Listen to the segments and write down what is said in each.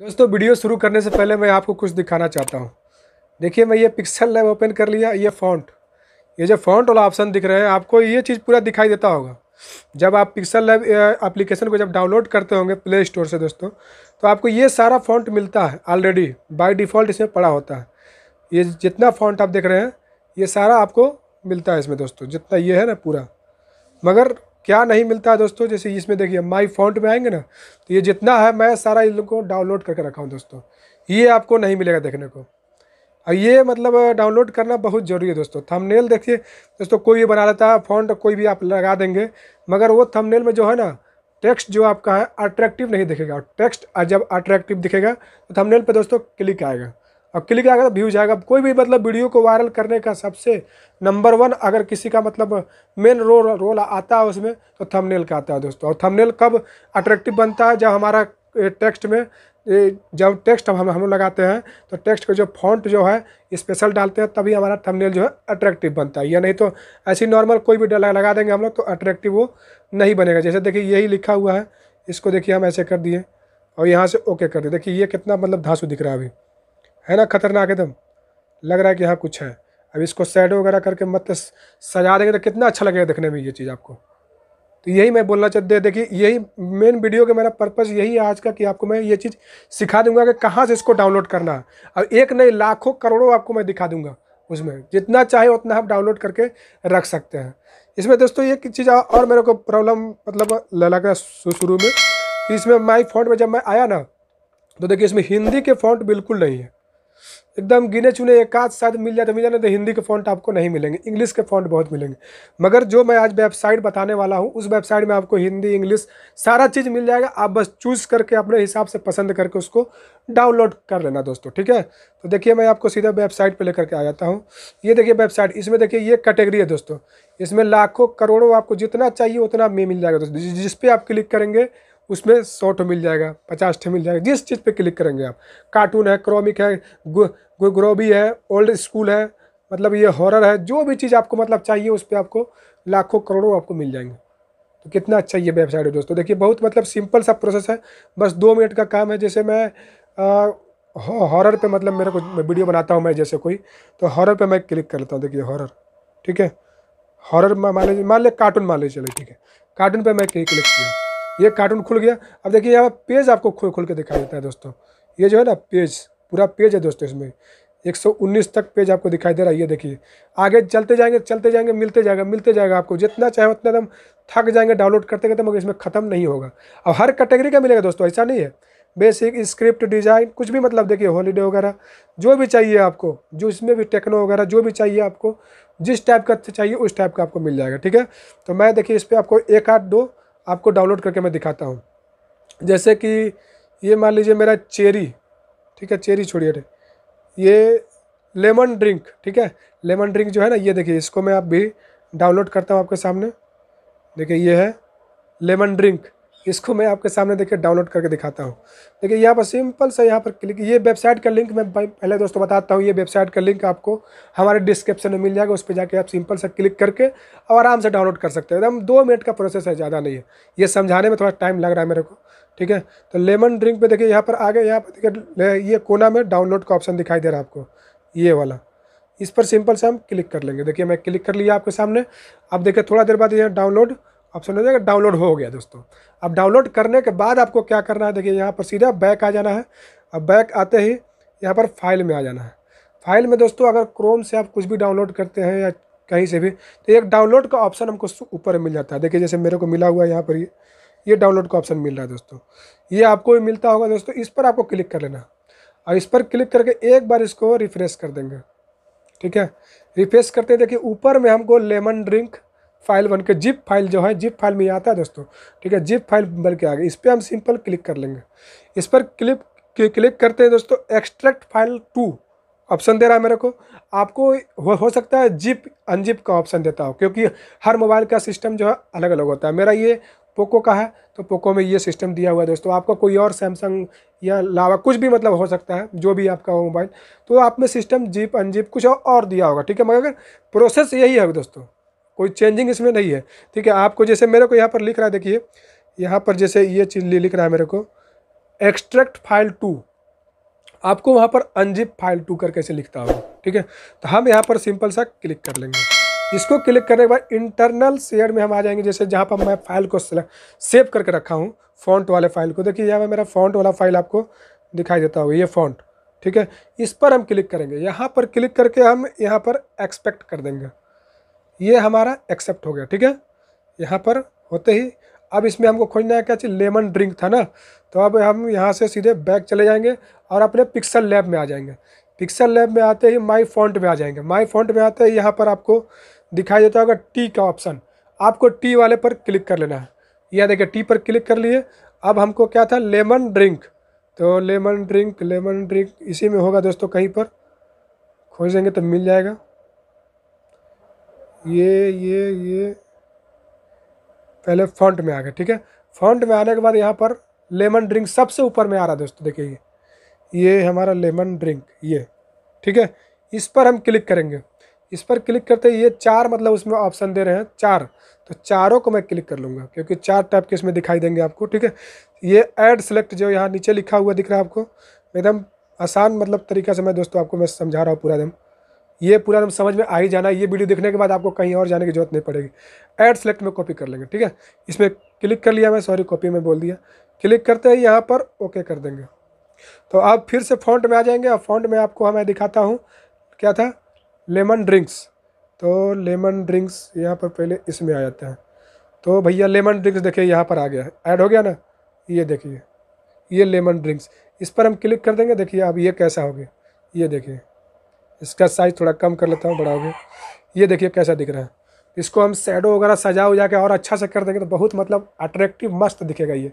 दोस्तों वीडियो शुरू करने से पहले मैं आपको कुछ दिखाना चाहता हूँ देखिए मैं ये पिक्सल लैब ओपन कर लिया ये फ़ॉन्ट ये जो फ़ॉन्ट वाला ऑप्शन दिख रहे हैं आपको ये चीज़ पूरा दिखाई देता होगा जब आप पिक्सल लैब एप्लीकेशन को जब डाउनलोड करते होंगे प्ले स्टोर से दोस्तों तो आपको ये सारा फ़ॉन्ट मिलता है ऑलरेडी बाई डिफ़ॉल्ट इसमें पड़ा होता है ये जितना फ़ॉन्ट आप देख रहे हैं ये सारा आपको मिलता है इसमें दोस्तों जितना ये है ना पूरा मगर क्या नहीं मिलता है दोस्तों जैसे इसमें देखिए माई फॉन्ट में आएंगे ना तो ये जितना है मैं सारा इन लोग को डाउनलोड करके रखा हूँ दोस्तों ये आपको नहीं मिलेगा देखने को और ये मतलब डाउनलोड करना बहुत ज़रूरी है दोस्तों थंबनेल देखिए दोस्तों कोई भी बना लेता है फॉन्ट कोई भी आप लगा देंगे मगर वो थंबनेल में जो है ना टेक्स्ट जो आपका है अट्रैक्टिव नहीं दिखेगा टेक्स्ट जब अट्रैक्टिव दिखेगा तो थंबनेल पे दोस्तों क्लिक आएगा और क्लिक आएगा तो व्यूज आएगा कोई भी मतलब वीडियो को वायरल करने का सबसे नंबर वन अगर किसी का मतलब मेन रोल रोल आता है उसमें तो थंबनेल का आता है दोस्तों और थंबनेल कब अट्रैक्टिव बनता है जब हमारा टेक्स्ट में जब टेक्स्ट हम हम लगाते हैं तो टेक्स्ट का जो फॉन्ट जो है स्पेशल डालते हैं तभी हमारा थंबनेल जो है अट्रैक्टिव बनता है या नहीं तो ऐसी नॉर्मल कोई भी लगा देंगे हम लोग तो अट्रैक्टिव वो नहीं बनेगा जैसे देखिए यही लिखा हुआ है इसको देखिए हम ऐसे कर दिए और यहाँ से ओके कर दिए देखिए ये कितना मतलब धांसू दिख रहा है अभी है ना खतरनाक एकदम लग रहा है कि हाँ कुछ है अब इसको सैडो वगैरह करके मत सजा देंगे तो कितना अच्छा लगेगा देखने में ये चीज़ आपको तो यही मैं बोलना चाहते देखिए यही मेन वीडियो का मेरा पर्पज़ यही है आज का कि आपको मैं ये चीज़ सिखा दूंगा कि कहाँ से इसको डाउनलोड करना है और एक नहीं लाखों करोड़ों आपको मैं दिखा दूंगा उसमें जितना चाहे उतना आप डाउनलोड करके रख सकते हैं इसमें दोस्तों ये चीज़ और मेरे को प्रॉब्लम मतलब लगा शुरू में कि इसमें माई फॉन्ट में जब मैं आया ना तो देखिए इसमें हिंदी के फॉन्ट बिल्कुल नहीं है एकदम गिने चुने एक आध शायद मिल जाए मिल जाए तो हिंदी के फॉन्ट आपको नहीं मिलेंगे इंग्लिश के फॉन्ट बहुत मिलेंगे मगर जो मैं आज वेबसाइट बताने वाला हूँ उस वेबसाइट में आपको हिंदी इंग्लिश सारा चीज़ मिल जाएगा आप बस चूज़ करके अपने हिसाब से पसंद करके उसको डाउनलोड कर लेना दोस्तों ठीक है तो देखिए मैं आपको सीधा वेबसाइट पर लेकर के आ जाता हूँ ये देखिए वेबसाइट इसमें देखिए ये कैटेगरी है दोस्तों इसमें लाखों करोड़ों आपको जितना चाहिए उतना में मिल जाएगा दोस्तों जिस पर आप क्लिक करेंगे उसमें सौ ठो मिल जाएगा पचास ठो मिल जाएगा जिस चीज़ पे क्लिक करेंगे आप कार्टून है क्रोमिक है ग्रोबी है ओल्ड स्कूल है मतलब ये हॉरर है जो भी चीज़ आपको मतलब चाहिए उस पर आपको लाखों करोड़ों आपको मिल जाएंगे तो कितना अच्छा ये वेबसाइट है दोस्तों देखिए बहुत मतलब सिंपल सा प्रोसेस है बस दो मिनट का काम है जैसे मैं हॉरर पे मतलब मेरे को वीडियो बनाता हूँ मैं जैसे कोई तो हॉरर पे मैं क्लिक कर लेता हूँ देखिए हॉरर ठीक है हॉरर मान लीजिए मान लिया कार्टून मान लीजिए चलो ठीक है कार्टून पे मैं क्लिक किया ये कार्टून खुल गया अब देखिए यहाँ पेज आपको खोल खोल के दिखाई देता है दोस्तों ये जो है ना पेज पूरा पेज है दोस्तों इसमें 119 तक पेज आपको दिखाई दे रहा है ये देखिए आगे चलते जाएंगे चलते जाएंगे मिलते जाएगा मिलते जाएगा आपको जितना चाहे उतना एकदम थक जाएंगे डाउनलोड करते करते मगर इसमें ख़त्म नहीं होगा अब हर कैटेगरी का मिलेगा दोस्तों ऐसा नहीं है बेसिक स्क्रिप्ट डिज़ाइन कुछ भी मतलब देखिए हॉलीडे वगैरह जो भी चाहिए आपको जो इसमें भी टेक्नो वगैरह जो भी चाहिए आपको जिस टाइप का चाहिए उस टाइप का आपको मिल जाएगा ठीक है तो मैं देखिए इस पर आपको एक आठ दो आपको डाउनलोड करके मैं दिखाता हूँ जैसे कि ये मान लीजिए मेरा चेरी ठीक है चेरी छोड़िए ये लेमन ड्रिंक ठीक है लेमन ड्रिंक जो है ना ये देखिए इसको मैं आप भी डाउनलोड करता हूँ आपके सामने देखिए ये है लेमन ड्रिंक इसको मैं आपके सामने देखिए डाउनलोड करके दिखाता हूँ देखिए यहाँ पर सिंपल सा यहाँ पर क्लिक ये वेबसाइट का लिंक मैं पहले दोस्तों बताता हूँ ये वेबसाइट का लिंक आपको हमारे डिस्क्रिप्शन में मिल जाएगा उस पर जाके आप सिंपल सा क्लिक करके और आराम से डाउनलोड कर सकते हैं एकदम दो मिनट का प्रोसेस है ज़्यादा नहीं है ये समझाने में थोड़ा टाइम लग रहा है मेरे को ठीक है तो लेमन ड्रिंक में देखिए यहाँ पर आगे यहाँ पर देखिए ये कोना में डाउनलोड का ऑप्शन दिखाई दे रहा है आपको ये वाला इस पर सिंपल से हम क्लिक कर लेंगे देखिए मैं क्लिक कर लिया आपके सामने अब देखिए थोड़ा देर बाद ये डाउनलोड हो जाएगा डाउनलोड हो गया दोस्तों अब डाउनलोड करने के बाद आपको क्या करना है देखिए यहाँ पर सीधा बैक आ जाना है अब बैक आते ही यहाँ पर फाइल में आ जाना है फाइल में दोस्तों अगर क्रोम से आप कुछ भी डाउनलोड करते हैं या कहीं से भी तो एक डाउनलोड का ऑप्शन हमको ऊपर मिल जाता है देखिए जैसे मेरे को मिला हुआ है यहाँ पर ये ये डाउनलोड का ऑप्शन मिल रहा है दोस्तों ये आपको भी मिलता होगा दोस्तों इस पर आपको क्लिक कर लेना और इस पर क्लिक करके एक बार इसको रिफ्रेश कर देंगे ठीक है रिफ्रेश करते देखिए ऊपर में हमको लेमन ड्रिंक फाइल बन के जिप फाइल जो है जिप फाइल में आता है दोस्तों ठीक है जिप फाइल बन के आ गई इस पर हम सिंपल क्लिक कर लेंगे इस पर क्लिप क्लिक करते हैं दोस्तों एक्सट्रैक्ट फाइल टू ऑप्शन दे रहा है मेरे को आपको हो, हो सकता है जिप अनजिप का ऑप्शन देता हो क्योंकि हर मोबाइल का सिस्टम जो है अलग अलग होता है मेरा ये पोको का है तो पोको में ये सिस्टम दिया हुआ है दोस्तों आपका कोई और सैमसंग या लावा कुछ भी मतलब हो सकता है जो भी आपका हो मोबाइल तो आप में सिस्टम जिप अनजिप कुछ और दिया होगा ठीक है मगर प्रोसेस यही है दोस्तों कोई चेंजिंग इसमें नहीं है ठीक है आपको जैसे मेरे को यहाँ पर लिख रहा है देखिए यहाँ पर जैसे ये चीज़ लिख रहा है मेरे को एक्स्ट्रैक्ट फाइल टू आपको वहाँ पर अनजिप फाइल टू करके से लिखता होगा ठीक है तो हम यहाँ पर सिंपल सा क्लिक कर लेंगे इसको क्लिक करने के बाद इंटरनल शेयर में हम आ जाएंगे जैसे जहाँ पर मैं फाइल को सेव करके रखा हूँ फॉन्ट वाले फाइल को देखिए यहाँ पर मेरा फॉन्ट वाला फाइल आपको दिखाई देता होगा ये फॉन्ट ठीक है इस पर हम क्लिक करेंगे यहाँ पर क्लिक करके हम यहाँ पर एक्सपेक्ट कर देंगे ये हमारा एक्सेप्ट हो गया ठीक है यहाँ पर होते ही अब इसमें हमको खोजना है क्या चीज़ लेमन ड्रिंक था ना तो अब हम यहाँ से सीधे बैक चले जाएंगे और अपने पिक्सल लैब में आ जाएंगे पिक्सल लैब में आते ही माई फॉन्ट में आ जाएंगे माई फॉन्ट में आते ही यहाँ पर आपको दिखाई देता होगा टी का ऑप्शन आपको टी वाले पर क्लिक कर लेना है यह देखिए टी पर क्लिक कर लिए अब हमको क्या था लेमन ड्रिंक तो लेमन ड्रिंक लेमन ड्रिंक इसी में होगा दोस्तों कहीं पर खोजेंगे तो मिल जाएगा ये ये ये पहले फ्रंट में आ गए ठीक है फ्रंट में आने के बाद यहाँ पर लेमन ड्रिंक सबसे ऊपर में आ रहा है दोस्तों देखिए ये ये हमारा लेमन ड्रिंक ये ठीक है इस पर हम क्लिक करेंगे इस पर क्लिक करते ये चार मतलब उसमें ऑप्शन दे रहे हैं चार तो चारों को मैं क्लिक कर लूँगा क्योंकि चार टाइप के इसमें दिखाई देंगे आपको ठीक है ये ऐड सेलेक्ट जो यहाँ नीचे लिखा हुआ दिख रहा है आपको एकदम आसान मतलब तरीका से मैं दोस्तों आपको मैं समझा रहा हूँ पूरा एकदम ये पूरा हम समझ में आ ही जाना ये वीडियो देखने के बाद आपको कहीं और जाने की जरूरत नहीं पड़ेगी ऐड सेलेक्ट में कॉपी कर लेंगे ठीक है इसमें क्लिक कर लिया मैं सॉरी कॉपी में बोल दिया क्लिक करते हैं यहाँ पर ओके कर देंगे तो आप फिर से फॉन्ट में आ जाएंगे और फॉन्ट में आपको मैं दिखाता हूँ क्या था लेमन ड्रिंक्स तो लेमन ड्रिंक्स यहाँ पर पहले इसमें आ जाते हैं तो भैया लेमन ड्रिंक्स देखिए यहाँ पर आ गया है ऐड हो गया ना ये देखिए ये लेमन ड्रिंक्स इस पर हम क्लिक कर देंगे देखिए अब ये कैसा हो गया ये देखिए इसका साइज़ थोड़ा कम कर लेता हूँ बड़ा हो गया ये देखिए कैसा दिख रहा है इसको हम शेडो वगैरह सजा उजा के और अच्छा से कर देंगे तो बहुत मतलब अट्रैक्टिव मस्त दिखेगा ये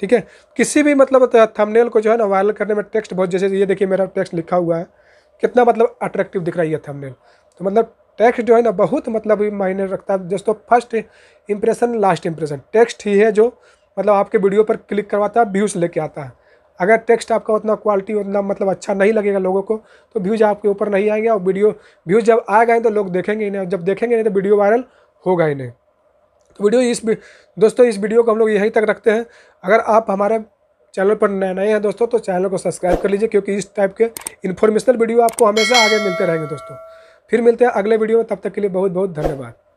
ठीक है किसी भी मतलब थंबनेल को जो है ना वायरल करने में टेक्स्ट बहुत जैसे ये देखिए मेरा टेक्स्ट लिखा हुआ है कितना मतलब अट्रैक्टिव दिख रहा है ये थंबनेल तो मतलब टेक्स्ट जो है ना बहुत मतलब मायने रखता है दोस्तों first impression last impression text ही है जो मतलब आपके वीडियो पर क्लिक करवाता है व्यूज़ लेके आता है अगर टेक्स्ट आपका उतना क्वालिटी उतना मतलब अच्छा नहीं लगेगा लोगों को तो व्यूज़ आपके ऊपर नहीं आएंगे और वीडियो व्यूज़ जब आ गए तो लोग देखेंगे ही नहीं जब देखेंगे नहीं तो वीडियो वायरल होगा ही नहीं तो वीडियो इस दोस्तों इस वीडियो को हम लोग यहीं तक रखते हैं अगर आप हमारे चैनल पर नए नए हैं दोस्तों तो चैनल को सब्सक्राइब कर लीजिए क्योंकि इस टाइप के इन्फॉर्मेशनल वीडियो आपको हमेशा आगे मिलते रहेंगे दोस्तों फिर मिलते हैं अगले वीडियो में तब तक के लिए बहुत बहुत धन्यवाद